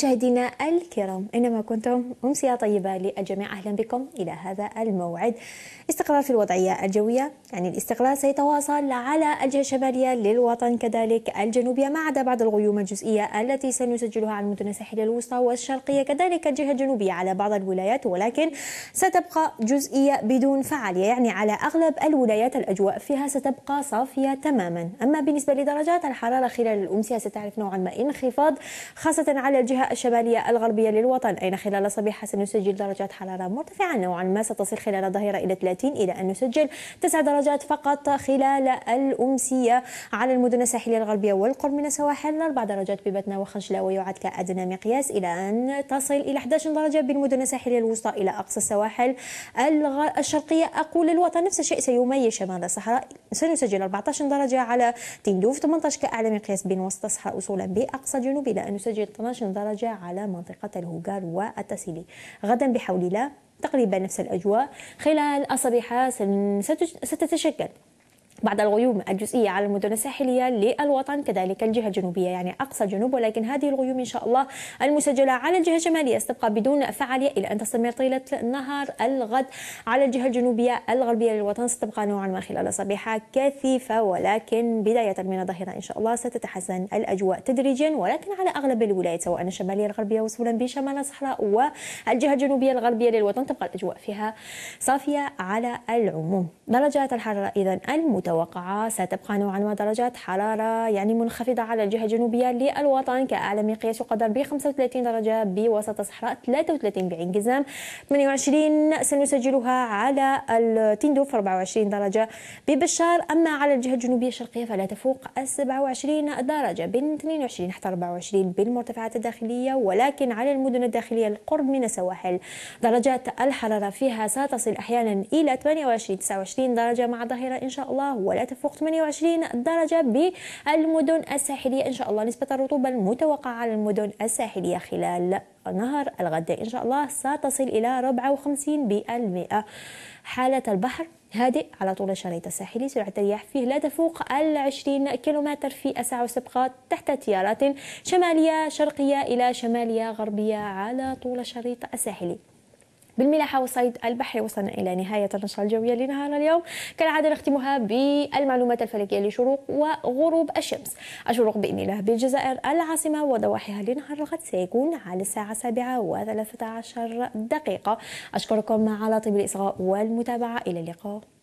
مشاهدينا الكرام اينما كنتم امسيه طيبه للجميع اهلا بكم الى هذا الموعد استقرار في الوضعيه الجويه يعني الاستقرار سيتواصل على الجهه الشماليه للوطن كذلك الجنوبيه ما عدا بعض الغيوم الجزئيه التي سنسجلها على المدن الساحليه الوسطى والشرقيه كذلك الجهه الجنوبيه على بعض الولايات ولكن ستبقى جزئيه بدون فعاليه يعني على اغلب الولايات الاجواء فيها ستبقى صافيه تماما اما بالنسبه لدرجات الحراره خلال الامسيه ستعرف نوعا ما انخفاض خاصه على الجهه الشمالية الغربية للوطن أين خلال صبيحة سنسجل درجات حرارة مرتفعة نوعا ما ستصل خلال الظهيرة إلى 30 إلى أن نسجل 9 درجات فقط خلال الأمسية على المدن الساحلية الغربية والقرب من السواحل 4 درجات ببتنا وخنشلا ويعد كأدنى مقياس إلى أن تصل إلى 11 درجة بالمدن الساحلية الوسطى إلى أقصى السواحل الشرقية أقول الوطن نفس الشيء سيميز شمال الصحراء سنسجل 14 درجة على تندوف 18 كأعلى مقياس بين وسط الصحراء وصولا بأقصى الجنوب إلى أن نسجل 12 درجة درجة على منطقة الهوغار والتسيلي غدا بحول الله تقريبا نفس الأجواء خلال أصبح ستتشكل بعض الغيوم الجزئية على المدن الساحلية للوطن كذلك الجهة الجنوبية يعني أقصى الجنوب ولكن هذه الغيوم إن شاء الله المسجلة على الجهة الشمالية ستبقى بدون فعالية إلى أن تستمر طيلة نهار الغد على الجهة الجنوبية الغربية للوطن ستبقى نوعا ما خلال صبيحة كثيفة ولكن بداية من الظهيرة إن شاء الله ستتحسن الأجواء تدريجيا ولكن على أغلب الولايات سواء الشمالية الغربية وصولا بشمال الصحراء والجهة الجنوبية الغربية للوطن تبقى الأجواء فيها صافية على العموم درجات الحرارة إذا المسجلة متوقعة ستبقى نوعا ما درجات حرارة يعني منخفضة على الجهة الجنوبية للوطن كأعلى مقياس يقدر ب 35 درجة بوسط الصحراء 33 بعين قزام 28 سنسجلها على التندوف 24 درجة ببشار أما على الجهة الجنوبية الشرقية فلا تفوق ال 27 درجة بين 22 حتى 24 بالمرتفعات الداخلية ولكن على المدن الداخلية القرب من السواحل درجات الحرارة فيها ستصل أحيانا إلى 28 29 درجة مع ظهيرة إن شاء الله ولا تفوق 28 درجة بالمدن الساحلية إن شاء الله نسبة الرطوبة المتوقعة على المدن الساحلية خلال نهر الغد إن شاء الله ستصل إلى 54% بالمئة حالة البحر هادئ على طول الشريط الساحلي سرعة الرياح فيه لا تفوق ال 20 كيلومتر في الساعة وسبقات تحت تيارات شمالية شرقية إلى شمالية غربية على طول الشريط الساحلي بالملاحة والصيد البحري وصلنا إلى نهاية النشرة الجوية لنهار اليوم كالعادة نختمها بالمعلومات الفلكية لشروق وغروب الشمس الشروق بإذن الله بالجزائر العاصمة وضواحيها لنهار الغد سيكون على الساعة 7 و13 دقيقة أشكركم على طيب الإصغاء والمتابعة إلى اللقاء